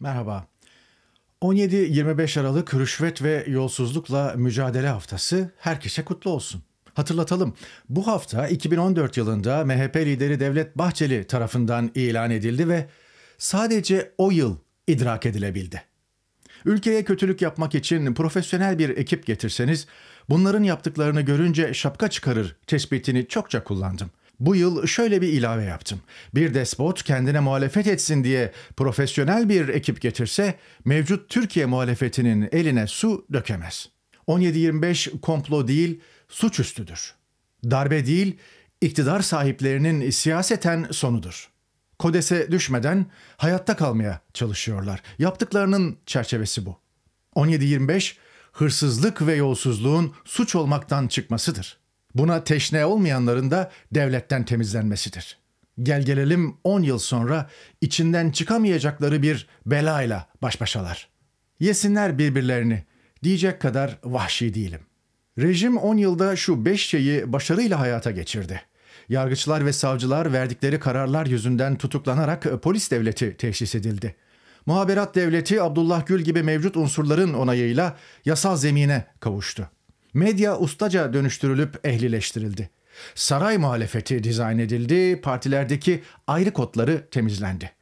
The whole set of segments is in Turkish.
Merhaba. 17-25 Aralık rüşvet ve yolsuzlukla mücadele haftası herkese kutlu olsun. Hatırlatalım. Bu hafta 2014 yılında MHP lideri Devlet Bahçeli tarafından ilan edildi ve sadece o yıl idrak edilebildi. Ülkeye kötülük yapmak için profesyonel bir ekip getirseniz bunların yaptıklarını görünce şapka çıkarır tespitini çokça kullandım. Bu yıl şöyle bir ilave yaptım. Bir despot kendine muhalefet etsin diye profesyonel bir ekip getirse mevcut Türkiye muhalefetinin eline su dökemez. 1725 25 komplo değil, suçüstüdür. Darbe değil, iktidar sahiplerinin siyaseten sonudur. Kodese düşmeden hayatta kalmaya çalışıyorlar. Yaptıklarının çerçevesi bu. 1725 hırsızlık ve yolsuzluğun suç olmaktan çıkmasıdır. Buna teşne olmayanların da devletten temizlenmesidir. Gel gelelim 10 yıl sonra içinden çıkamayacakları bir belayla baş başalar. Yesinler birbirlerini diyecek kadar vahşi değilim. Rejim 10 yılda şu 5 şeyi başarıyla hayata geçirdi. Yargıçlar ve savcılar verdikleri kararlar yüzünden tutuklanarak polis devleti teşhis edildi. Muhaberat devleti Abdullah Gül gibi mevcut unsurların onayıyla yasal zemine kavuştu. Medya ustaca dönüştürülüp ehlileştirildi. Saray muhalefeti dizayn edildi, partilerdeki ayrı kodları temizlendi.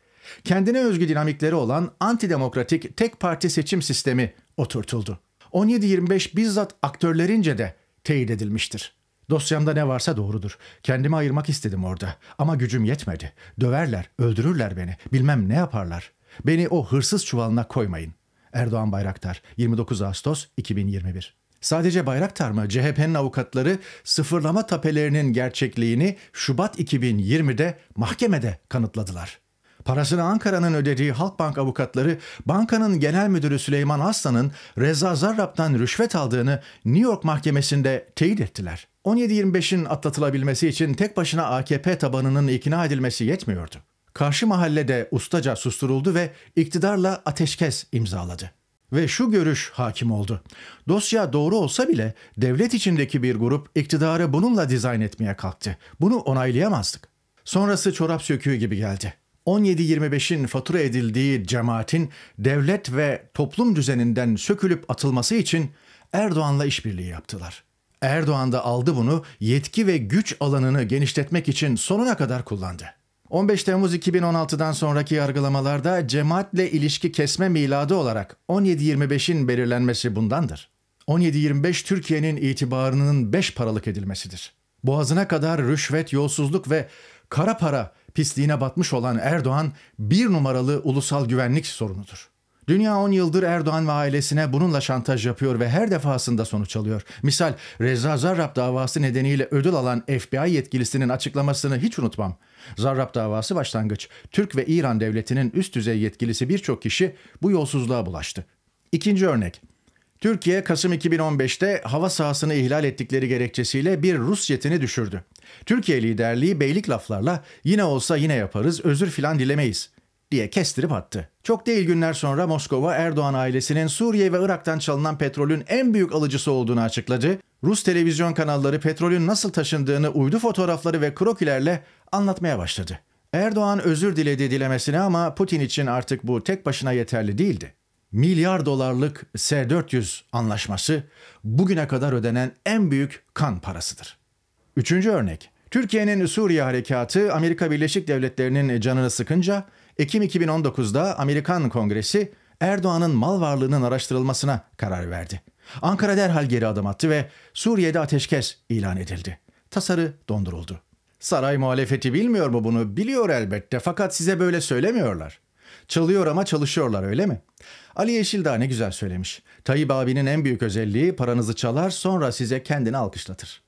Kendine özgü dinamikleri olan antidemokratik tek parti seçim sistemi oturtuldu. 17-25 bizzat aktörlerince de teyit edilmiştir. Dosyamda ne varsa doğrudur. Kendimi ayırmak istedim orada ama gücüm yetmedi. Döverler, öldürürler beni. Bilmem ne yaparlar. Beni o hırsız çuvalına koymayın. Erdoğan Bayraktar, 29 Ağustos 2021 Sadece Bayraktar mı? CHP'nin avukatları sıfırlama tapelerinin gerçekliğini Şubat 2020'de mahkemede kanıtladılar. Parasını Ankara'nın ödediği Halkbank avukatları bankanın genel müdürü Süleyman Aslan'ın Reza Zarrab'dan rüşvet aldığını New York mahkemesinde teyit ettiler. 17-25'in atlatılabilmesi için tek başına AKP tabanının ikna edilmesi yetmiyordu. Karşı mahallede ustaca susturuldu ve iktidarla ateşkes imzaladı ve şu görüş hakim oldu. Dosya doğru olsa bile devlet içindeki bir grup iktidarı bununla dizayn etmeye kalktı. Bunu onaylayamazdık. Sonrası çorap söküğü gibi geldi. 17-25'in fatura edildiği cemaatin devlet ve toplum düzeninden sökülüp atılması için Erdoğan'la işbirliği yaptılar. Erdoğan da aldı bunu yetki ve güç alanını genişletmek için sonuna kadar kullandı. 15 Temmuz 2016'dan sonraki yargılamalarda cemaatle ilişki kesme miladı olarak 17-25'in belirlenmesi bundandır. 17-25 Türkiye'nin itibarının 5 paralık edilmesidir. Boğazına kadar rüşvet, yolsuzluk ve kara para pisliğine batmış olan Erdoğan bir numaralı ulusal güvenlik sorunudur. Dünya 10 yıldır Erdoğan ve ailesine bununla şantaj yapıyor ve her defasında sonuç alıyor. Misal Reza Zarrab davası nedeniyle ödül alan FBI yetkilisinin açıklamasını hiç unutmam. Zarrab davası başlangıç. Türk ve İran devletinin üst düzey yetkilisi birçok kişi bu yolsuzluğa bulaştı. İkinci örnek. Türkiye Kasım 2015'te hava sahasını ihlal ettikleri gerekçesiyle bir Rus jetini düşürdü. Türkiye liderliği beylik laflarla yine olsa yine yaparız, özür filan dilemeyiz diye kestirip attı. Çok değil günler sonra Moskova Erdoğan ailesinin Suriye ve Irak'tan çalınan petrolün en büyük alıcısı olduğunu açıkladı. Rus televizyon kanalları petrolün nasıl taşındığını uydu fotoğrafları ve krokilerle anlatmaya başladı. Erdoğan özür diledi dilemesine ama Putin için artık bu tek başına yeterli değildi. Milyar dolarlık S-400 anlaşması bugüne kadar ödenen en büyük kan parasıdır. Üçüncü örnek. Türkiye'nin Suriye harekatı Amerika Birleşik Devletleri'nin canını sıkınca Ekim 2019'da Amerikan Kongresi Erdoğan'ın mal varlığının araştırılmasına karar verdi. Ankara derhal geri adım attı ve Suriye'de ateşkes ilan edildi. Tasarı donduruldu. Saray muhalefeti bilmiyor mu bunu? Biliyor elbette fakat size böyle söylemiyorlar. Çalıyor ama çalışıyorlar öyle mi? Ali Yeşildağ ne güzel söylemiş. Tayyip abinin en büyük özelliği paranızı çalar sonra size kendini alkışlatır.